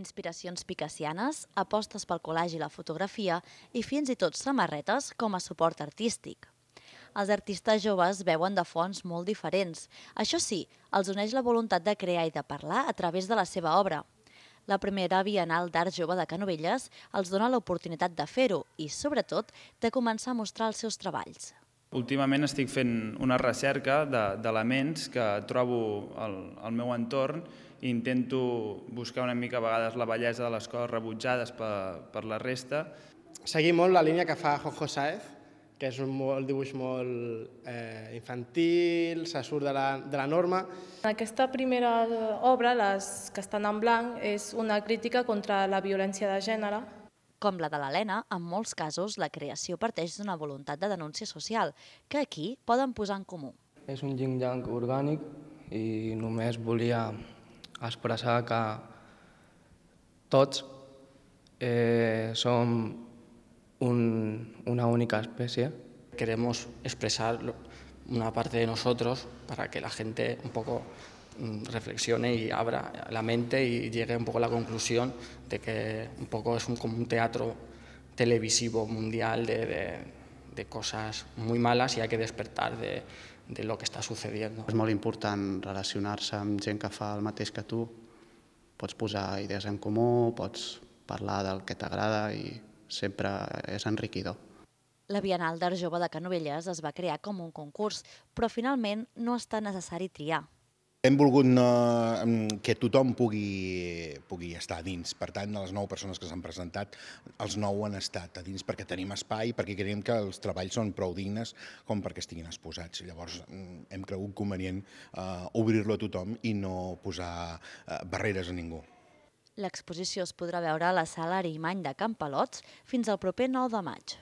inspiracions picassianes, apostes pel col·legi i la fotografia i fins i tot samarretes com a suport artístic. Els artistes joves veuen de fons molt diferents. Això sí, els uneix la voluntat de crear i de parlar a través de la seva obra. La primera Bienal d'Art Jove de Canovelles els dona l'oportunitat de fer-ho i, sobretot, de començar a mostrar els seus treballs últimament estic fent una recerca d'elements de, que trobo al, al meu entorn i intento buscar una mica a vegades la bellesa de les coses rebutjades per, per la resta. Seguim molt la línia que fa Jojo Saez, que és un molt, dibuix molt eh, infantil, se surt de la, de la norma. Aquesta primera obra, les que estan en blanc, és una crítica contra la violència de gènere, com la de l'Helena, en molts casos la creació parteix d'una voluntat de denúncia social, que aquí poden posar en comú. És un yin-yang orgànic i només volia expressar que tots eh, som un, una única espècie. Queremos expressar una part de nosotros para que la gente un poco Mm, reflexione y abra la mente y llegue un poco a la conclusión de que un poco es un, como un teatro televisivo mundial de, de, de cosas muy malas y hay que despertar de, de lo que está sucediendo. És molt important relacionar-se amb gent que fa el mateix que tu. Pots posar idees en comú, pots parlar del que t'agrada i sempre és enriquidor. La Bienal d'Art Jove de Canovelles es va crear com un concurs, però finalment no està necessari triar hem volgut no, que tothom pugui, pugui estar a dins. Per tant, de les nou persones que s'han presentat, els nou han estat a dins perquè tenim espai, perquè creiem que els treballs són prou dignes com perquè estiguin exposats. Llavors, mm, hem cregut convenient eh, obrir-lo a tothom i no posar eh, barreres a ningú. L'exposició es podrà veure a la sala Arimany de Campalots fins al proper 9 de maig.